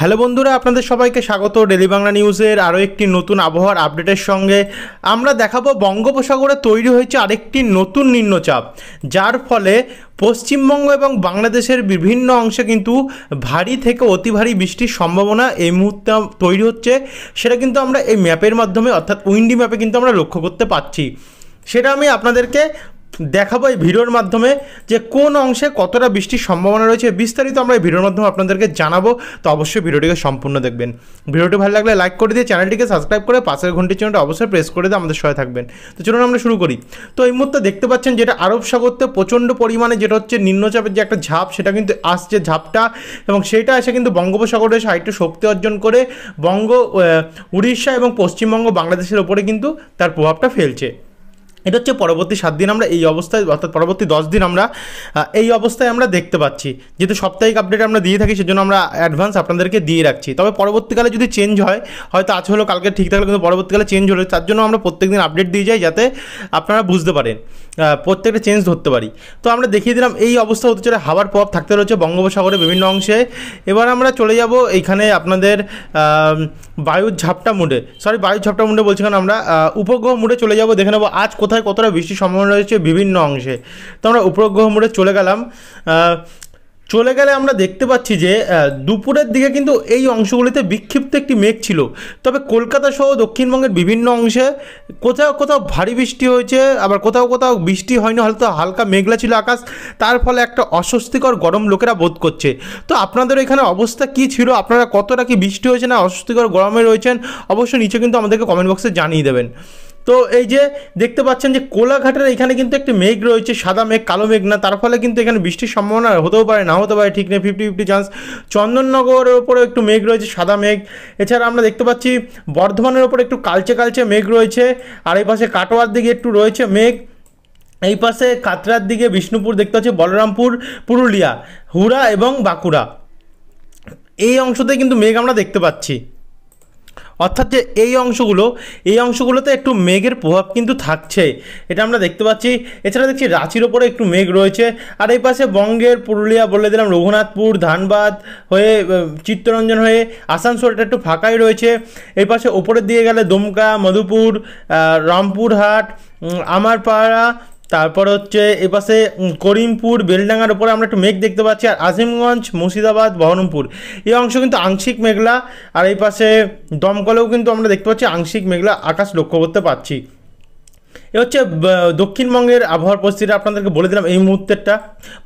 hello বন্ধুরা আপনাদের সবাইকে স্বাগত ডেলি বাংলা নিউজের আরও একটি নতুন আবহাওয়ার আপডেটের সঙ্গে আমরা দেখাবো বঙ্গোপসাগরে তৈরি হয়েছে আরেকটি নতুন নিম্নচাপ যার ফলে পশ্চিমবঙ্গ এবং বাংলাদেশের বিভিন্ন অংশে কিন্তু ভারী থেকে অতি ভারী বৃষ্টির সম্ভাবনা এই মুহূর্তে তৈরি হচ্ছে সেটা কিন্তু আমরা এই ম্যাপের মাধ্যমে অর্থাৎ উইন্ডি ম্যাপে কিন্তু আমরা লক্ষ্য করতে পারছি সেটা আমি আপনাদেরকে দেখাবো এই ভিডিওর মাধ্যমে যে কোন অংশে কতটা বৃষ্টির সম্ভাবনা রয়েছে বিস্তারিত আমরা এই ভিডিওর মাধ্যমে আপনাদেরকে জানাবো তো অবশ্যই ভিডিওটিকে সম্পূর্ণ দেখবেন ভিডিওটি ভালো লাগলে লাইক করে দিয়ে চ্যানেলটিকে সাবস্ক্রাইব করে পাশের ঘন্টির চ্যানেলটা অবশ্যই প্রেস করে দিয়ে আমাদের সহায় থাকবেন তো চলুন আমরা শুরু করি তো এই মুহূর্তে দেখতে পাচ্ছেন যেটা আরব সাগরতে প্রচণ্ড পরিমাণে যেটা হচ্ছে নিম্নচাপের যে একটা ঝাপ সেটা কিন্তু আসছে ঝাপটা এবং সেটা এসে কিন্তু বঙ্গোপসাগরে সাহিত্য শক্তি অর্জন করে বঙ্গ উড়িষ্যা এবং পশ্চিমবঙ্গ বাংলাদেশের ওপরে কিন্তু তার প্রভাবটা ফেলছে এটা হচ্ছে পরবর্তী সাত দিন আমরা এই অবস্থায় অর্থাৎ পরবর্তী দশ দিন আমরা এই অবস্থায় আমরা দেখতে পাচ্ছি যেহেতু সাপ্তাহিক আপডেট আমরা দিয়ে থাকি সেজন্য আমরা অ্যাডভান্স আপনাদেরকে দিয়ে রাখছি তবে পরবর্তীকালে যদি চেঞ্জ হয় হয়তো আজ হলো কালকে ঠিক থাকলে কিন্তু পরবর্তীকালে চেঞ্জ হলো তার জন্য আমরা প্রত্যেক দিন আপডেট দিয়ে যাই যাতে আপনারা বুঝতে পারেন প্রত্যেকটা চেঞ্জ ধরতে পারি তো আমরা দেখিয়ে দিলাম এই অবস্থা হতে চলে হাওয়ার প্রভাব থাকতে রয়েছে বঙ্গোপসাগরের বিভিন্ন অংশে এবার আমরা চলে যাব এইখানে আপনাদের বায়ুর ঝাপটা মুডে সরি বায়ুর ঝাপটা মুডে বলছি কারণ আমরা উপগ্রহ মুডে চলে যাব দেখে নেবো আজ কোথায় কতটা বৃষ্টির সম্ভাবনা রয়েছে বিভিন্ন অংশে তো আমরা উপগ্রহ মুডে চলে গেলাম চলে গেলে আমরা দেখতে পাচ্ছি যে দুপুরের দিকে কিন্তু এই অংশগুলিতে বিক্ষিপ্ত একটি মেঘ ছিল তবে কলকাতা সহ দক্ষিণবঙ্গের বিভিন্ন অংশে কোথাও কোথাও ভারী বৃষ্টি হয়েছে আবার কোথাও কোথাও বৃষ্টি হয়নি হয়তো হালকা মেঘলা ছিল আকাশ তার ফলে একটা অস্বস্তিকর গরম লোকেরা বোধ করছে তো আপনাদের এখানে অবস্থা কি ছিল আপনারা কতটা কি বৃষ্টি হয়েছে না অস্বস্তিকর গরমে রয়েছেন অবশ্যই নিচে কিন্তু আমাদেরকে কমেন্ট বক্সে জানিয়ে দেবেন তো এই যে দেখতে পাচ্ছেন যে কোলাঘাটের এখানে কিন্তু একটি মেঘ রয়েছে সাদা মেঘ কালো মেঘ না তার ফলে কিন্তু এখানে বৃষ্টির সম্ভাবনা হতেও পারে না হতে পারে ঠিক নেই ফিফটি ফিফটি চান্স চন্দননগরের ওপরেও একটু মেঘ রয়েছে সাদা মেঘ এছাড়া আমরা দেখতে পাচ্ছি বর্ধমানের ওপর একটু কালচে কালচে মেঘ রয়েছে আর এই পাশে কাটোয়ার দিকে একটু রয়েছে মেঘ এই পাশে কাতরার দিকে বিষ্ণুপুর দেখতে পাচ্ছি বলরামপুর পুরুলিয়া হুরা এবং বাঁকুড়া এই অংশতে কিন্তু মেঘ আমরা দেখতে পাচ্ছি অর্থাৎ যে এই অংশগুলো এই অংশগুলোতে একটু মেঘের প্রভাব কিন্তু থাকছে এটা আমরা দেখতে পাচ্ছি এছাড়া দেখছি রাঁচির ওপরে একটু মেঘ রয়েছে আর এই পাশে বঙ্গের পুরুলিয়া বলে দিলাম রঘুনাথপুর ধানবাদ হয়ে চিত্তরঞ্জন হয়ে আসানসোলটা একটু ফাঁকাই রয়েছে এই পাশে ওপরের দিকে গেলে দুমকা মধুপুর রামপুরহাট আমারপাড়া তারপর হচ্ছে এপাশে করিমপুর বেলডাঙ্গার ওপরে আমরা একটু মেঘ দেখতে পাচ্ছি আর আজিমগঞ্জ মুর্শিদাবাদ বহরমপুর এই অংশ কিন্তু আংশিক মেঘলা আর এই পাশে দমকলেও কিন্তু আমরা দেখতে পাচ্ছি আংশিক মেঘলা আকাশ লক্ষ্য করতে পারছি এ হচ্ছে দক্ষিণবঙ্গের আবহাওয়ার পরিস্থিতিটা আপনাদেরকে বলে দিলাম এই মুহূর্তেরটা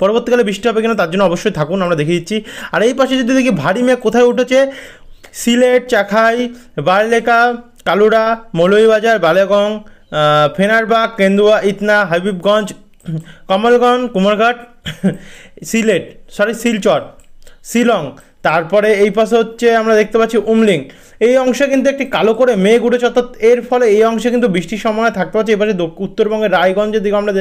পরবর্তীকালে বৃষ্টি হবে কিনা তার জন্য অবশ্যই থাকুন আমরা দেখে দিচ্ছি আর এই পাশে যদি দেখি ভারী মেঘ কোথায় উঠেছে সিলেট চাখাই বারলেখা কালুরা মৌলভীবাজার বালেগং ফেনারবাগ কেন্দুয়া ইতনা হাবিবগঞ্জ কমলগঞ্জ কুমারঘাট সিলেট সরি শিলচর শিলং তারপরে এই পাশে হচ্ছে আমরা দেখতে পাচ্ছি উমলিং এই অংশে কিন্তু একটি কালো করে মেঘ উঠেছে অর্থাৎ এর ফলে এই অংশে কিন্তু বৃষ্টির সম্ভাবনা থাকতে পারছে এবারে উত্তরবঙ্গের রায়গঞ্জের দিকে আমরা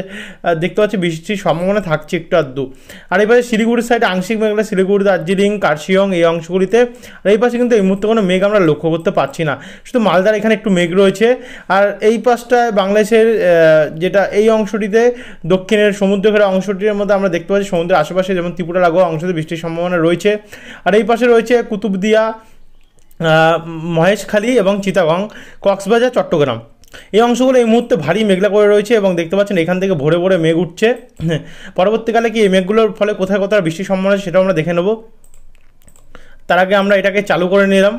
দেখতে পাচ্ছি বৃষ্টির সম্ভাবনা থাকছে একটু আধটু আর এই পাশে শিলিগুড়ির সাইডে আংশিক মেঘলা শিলিগুড়ি দার্জিলিং কার্শিয়ং এই অংশগুলিতে আর এই পাশে কিন্তু এই মুহূর্তে কোনো মেঘ আমরা লক্ষ্য করতে পারছি না শুধু মালদার এখানে একটু মেঘ রয়েছে আর এই পাশটায় বাংলাদেশের যেটা এই অংশটিতে দক্ষিণের সমুদ্র ঘেরা অংশটির মধ্যে আমরা দেখতে পাচ্ছি সমুদ্রের আশেপাশে যেমন ত্রিপুরা লাগোয়া অংশতে বৃষ্টির সম্ভাবনা রয়েছে আর আর এই পাশে রয়েছে কুতুবদিয়া মহেশখালী এবং চিতাগং কক্সবাজার চট্টগ্রাম এই অংশগুলো এই মুহূর্তে ভারী মেঘলা করে রয়েছে এবং দেখতে পাচ্ছেন এখান থেকে ভোরে ভোরে মেঘ উঠছে পরবর্তীকালে কি এই মেঘগুলোর ফলে কোথায় কোথায় বৃষ্টির সম্ভাবনা সেটা আমরা দেখে নেব তার আগে আমরা এটাকে চালু করে নিলাম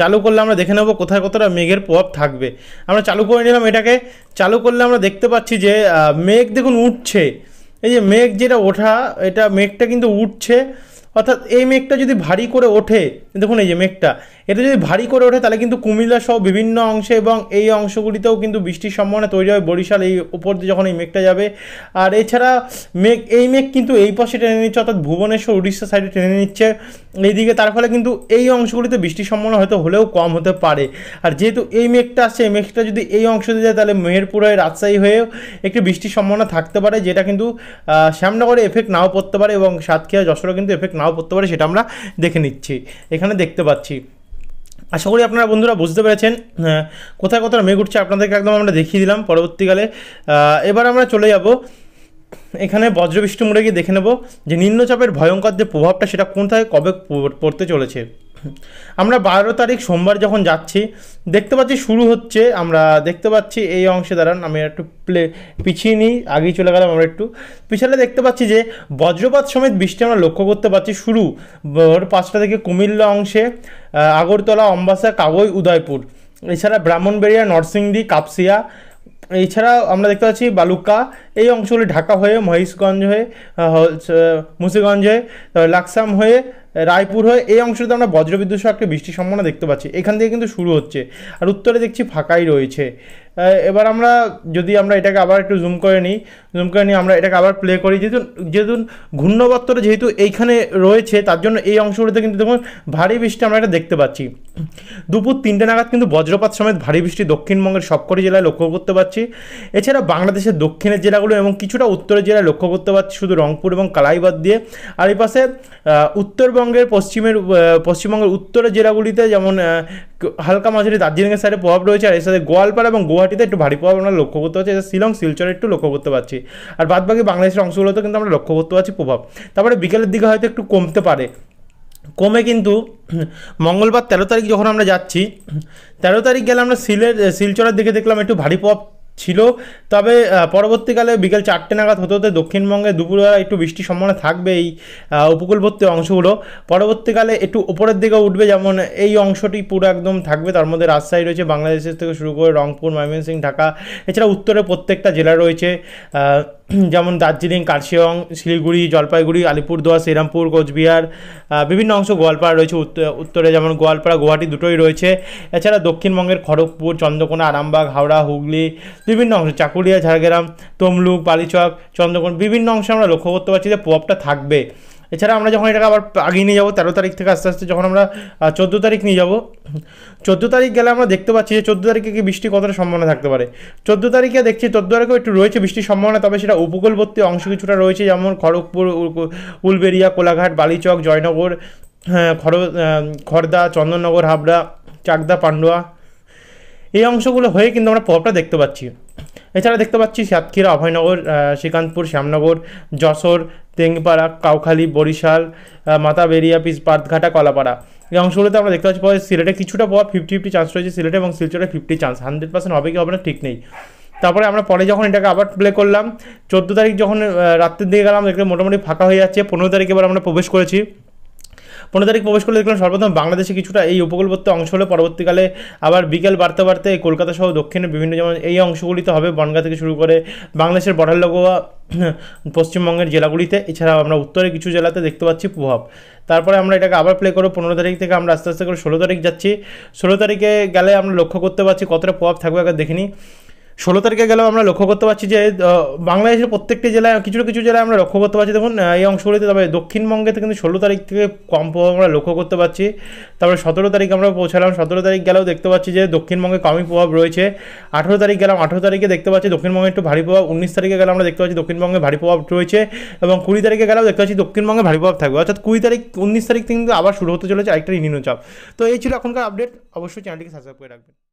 চালু করলে আমরা দেখে নেব কোথায় কোথায় মেঘের প্রভাব থাকবে আমরা চালু করে নিলাম এটাকে চালু করলে আমরা দেখতে পাচ্ছি যে মেঘ দেখুন উঠছে এই যে মেঘ যেটা ওঠা এটা মেঘটা কিন্তু উঠছে অর্থাৎ এই মেঘটা যদি ভারী করে ওঠে দেখুন এই যে মেঘটা এটা যদি ভারী করে ওঠে তাহলে কিন্তু কুমিল্লা সহ বিভিন্ন অংশে এবং এই অংশগুলিতেও কিন্তু বৃষ্টির সম্ভাবনা তৈরি হয় বরিশাল এই উপর দিয়ে যখন এই মেঘটা যাবে আর এছাড়া মেঘ এই মেঘ কিন্তু এই পাশে টেনে নিচ্ছে অর্থাৎ ভুবনেশ্বর উড়িষ্যা সাইডে টেনে নিচ্ছে এইদিকে তার ফলে কিন্তু এই অংশগুলিতে বৃষ্টির সম্ভাবনা হয়তো হলেও কম হতে পারে আর যেহেতু এই মেঘটা আসছে এই মেঘটা যদি এই অংশ দিয়ে যায় তাহলে মেহেরপুর হয়ে রাজশাহী হয়েও একটি বৃষ্টির সম্ভাবনা থাকতে পারে যেটা কিন্তু শ্যামনগরে এফেক্ট নাও পড়তে পারে এবং সাতক্ষীরা যশোরও কিন্তু এফেক্ট নাও পড়তে পারে সেটা আমরা দেখে নিচ্ছি এখানে দেখতে পাচ্ছি আশা করি আপনারা বন্ধুরা বুঝতে পেরেছেন কোথায় কোথায় মেঘ উঠছে আপনাদেরকে একদম আমরা দেখিয়ে দিলাম পরবর্তীকালে এবার আমরা চলে যাব এখানে বজ্রবৃষ্টি মুড়ে গিয়ে দেখে নেব যে নিম্নচাপের ভয়ঙ্কর যে প্রভাবটা সেটা কোথায় কবে পড়তে চলেছে আমরা বারো তারিখ সোমবার যখন যাচ্ছি দেখতে পাচ্ছি শুরু হচ্ছে আমরা দেখতে পাচ্ছি এই অংশে দাঁড়ান আমি একটু প্লে পিছিয়ে নিই আগেই চলে গেলাম আমরা একটু পিছালে দেখতে পাচ্ছি যে বজ্রপাত সমেত বৃষ্টি আমরা লক্ষ্য করতে পারছি শুরু পাঁচটা থেকে কুমিল্লা অংশে আগরতলা অম্বাসা কাগই উদয়পুর এছাড়া ব্রাহ্মণবেড়িয়া নরসিংদি কাপসিয়া এছাড়া আমরা দেখতে পাচ্ছি বালুকা এই অংশগুলি ঢাকা হয়ে মহেশগঞ্জ হয়ে মুন্সিগঞ্জ হয়ে লাকসাম হয়ে রায়পুর হয়ে এই অংশটিতে আমরা বজ্রবিদ্যুৎ সহ একটা বৃষ্টির সম্ভাবনা দেখতে পাচ্ছি এখান থেকে কিন্তু শুরু হচ্ছে আর উত্তরে দেখছি ফাঁকাই রয়েছে এবার আমরা যদি আমরা এটাকে আবার একটু জুম করে নিই জুম করে নিই আমরা এটাকে আবার প্লে করি যেহেতু যেহেতু ঘূর্ণবত্তরে যেহেতু এইখানে রয়েছে তার জন্য এই অংশগুলোতে কিন্তু দেখুন ভারী বৃষ্টি আমরা এটা দেখতে পাচ্ছি দুপুর তিনটে নাগাদ কিন্তু বজ্রপাত সমেত ভারী বৃষ্টি দক্ষিণবঙ্গের সবকটি জেলায় লক্ষ্য করতে পারছি এছাড়া বাংলাদেশের দক্ষিণের জেলাগুলো এবং কিছুটা উত্তরের জেলায় লক্ষ্য করতে পারছি শুধু রংপুর এবং কালাইবাদ দিয়ে আর এই পাশে উত্তরবঙ্গ পশ্চিমবঙ্গের পশ্চিমের পশ্চিমবঙ্গের উত্তরের জেলাগুলিতে যেমন হালকা মাঝারি দার্জিলিংয়ের সাইডে প্রভাব রয়েছে আর এর সাথে গোয়ালপাড়া এবং গুয়াহাটিতে একটু ভারী প্রভাব আমরা লক্ষ্য করতে পারছি শিলং শিলচরে একটু লক্ষ্য করতে পারছি আর বাদবাকি বাংলাদেশের অংশগুলোতে কিন্তু আমরা লক্ষ্য করতে পারছি প্রভাব তারপরে বিকেলের দিকে হয়তো একটু কমতে পারে কমে কিন্তু মঙ্গলবার তেরো তারিখ যখন আমরা যাচ্ছি তেরো তারিখ গেলে আমরা শিলের শিলচরের দিকে দেখলাম একটু ভারী প্রভাব ছিল তবে পরবর্তীকালে বিকেল চারটে নাগাদ হতে হতে দক্ষিণবঙ্গে দুপুরবেলা একটু বৃষ্টির সম্ভাবনা থাকবে এই উপকূলবর্তী অংশগুলো পরবর্তীকালে একটু উপরের দিকে উঠবে যেমন এই অংশটি পুরো একদম থাকবে তার মধ্যে রাজশাহী রয়েছে বাংলাদেশের থেকে শুরু করে রংপুর ময়মনসিংহ ঢাকা এছাড়া উত্তরের প্রত্যেকটা জেলা রয়েছে যেমন দার্জিলিং কার্শিয়ং শিলিগুড়ি জলপাইগুড়ি আলিপুরদুয়ার শ্রীরামপুর কোচবিহার বিভিন্ন অংশ গোয়ালপাড়া রয়েছে উত্তরে যেমন গোয়ালপাড়া গুয়াহাটি দুটোই রয়েছে এছাড়া দক্ষিণবঙ্গের খড়গপুর চন্দ্রকোনা আরামবাগ হাওড়া হুগলি বিভিন্ন অংশ চাকুলিয়া ঝাড়গ্রাম তমলুক বালিচক চন্দ্রকোনা বিভিন্ন অংশে আমরা লক্ষ্য করতে পারছি যে প্রভাবটা থাকবে এছাড়া আমরা যখন এটাকে আবার আগিয়ে নিয়ে যাবো তেরো তারিখ থেকে আস্তে আস্তে যখন আমরা চোদ্দো তারিখ নিয়ে যাবো চোদ্দো তারিখ গেলে আমরা দেখতে পাচ্ছি যে চোদ্দো তারিখে কি বৃষ্টি কতটা সম্ভাবনা থাকতে পারে চোদ্দো তারিখে দেখছি চোদ্দো তারিখেও একটু রয়েছে বৃষ্টির সম্ভাবনা তবে সেটা উপকূলবর্তী অংশ কিছুটা রয়েছে যেমন খড়গপুর উলবেরিয়া কোলাঘাট বালিচক জয়নগর হ্যাঁ, খড় খর্দা চন্দননগর হাবড়া চাকদা পান্ডুয়া এই অংশগুলো হয়ে কিন্তু আমরা প্রভাবটা দেখতে পাচ্ছি এছাড়া দেখতে পাচ্ছি সাতক্ষীরা অভয়নগর শ্রীকান্তপুর শ্যামনগর যশোর তেংপাড়া কাউখালী বরিশাল মাতাবেরিয়া পিস পাতঘাটা কলাপাড়া এই অংশগুলোতে আমরা দেখতে পাচ্ছি সিলেটে কিছুটা পাওয়া ফিফটি ফিফটি চান্স রয়েছে সিলেটে এবং শিলচরে ফিফটি চান্স হান্ড্রেড পার্সেন্ট হবে কি হবে না ঠিক নেই তারপরে আমরা পরে যখন এটাকে আবার প্লে করলাম চোদ্দো তারিখ যখন রাত্রের দিকে গেলাম দেখলাম মোটামুটি ফাঁকা হয়ে যাচ্ছে পনেরো তারিখ এবার আমরা প্রবেশ করেছি পনেরো তারিখ প্রবেশ করলে দেখলাম সর্বপ্রথম বাংলাদেশে কিছুটা এই উপকূলবর্তী অংশ হলে পরবর্তীকালে আবার বিকেল বাড়তে বাড়তে কলকাতা সহ দক্ষিণের বিভিন্ন যেমন এই অংশগুলিতে হবে বনগা থেকে শুরু করে বাংলাদেশের বর্ডার লগোয়া পশ্চিমবঙ্গের জেলাগুলিতে এছাড়া আমরা উত্তরে কিছু জেলাতে দেখতে পাচ্ছি প্রভাব তারপরে আমরা এটাকে আবার প্লে করবো পনেরো তারিখ থেকে আমরা আস্তে আস্তে করে ষোলো তারিখ যাচ্ছি ষোলো তারিখে গেলে আমরা লক্ষ্য করতে পারছি কতটা প্রভাব থাকবে একবার দেখিনি ষোলো তারিখে গেলেও আমরা লক্ষ্য করতে পারছি যে বাংলাদেশের প্রত্যেকটি জেলায় কিছু না কিছু জেলায় আমরা লক্ষ্য করতে পারছি দেখুন এই অংশগুলিতে তবে দক্ষিণবঙ্গেতে কিন্তু ষোলো তারিখ থেকে কম প্রভাব আমরা লক্ষ্য করতে পারছি তারপরে সতেরো তারিখ আমরা পৌঁছালাম সতেরো তারিখ গেলেও দেখতে পাচ্ছি যে দক্ষিণবঙ্গে কমই প্রভাব রয়েছে আঠেরো তারিখ গেলাম আঠেরো তারিখে দেখতে পাচ্ছি দক্ষিণবঙ্গে একটু ভারী প্রভাব উনিশ তারিখে গেলে আমরা দেখতে পাচ্ছি দক্ষিণবঙ্গে ভারী প্রভাব রয়েছে এবং কুড়ি তারিখে গেলেও দেখতে পাচ্ছি দক্ষিণবঙ্গে ভারী প্রভাব থাকবে অর্থাৎ কুড়ি তারিখ উনিশ তারিখ থেকে কিন্তু আবার শুরু হতে চলেছে আরেকটা নিম্নচাপ তো এই ছিল এখনকার আপডেট অবশ্যই চ্যানেলটিকে সাবস্ক্রাইব করে রাখবেন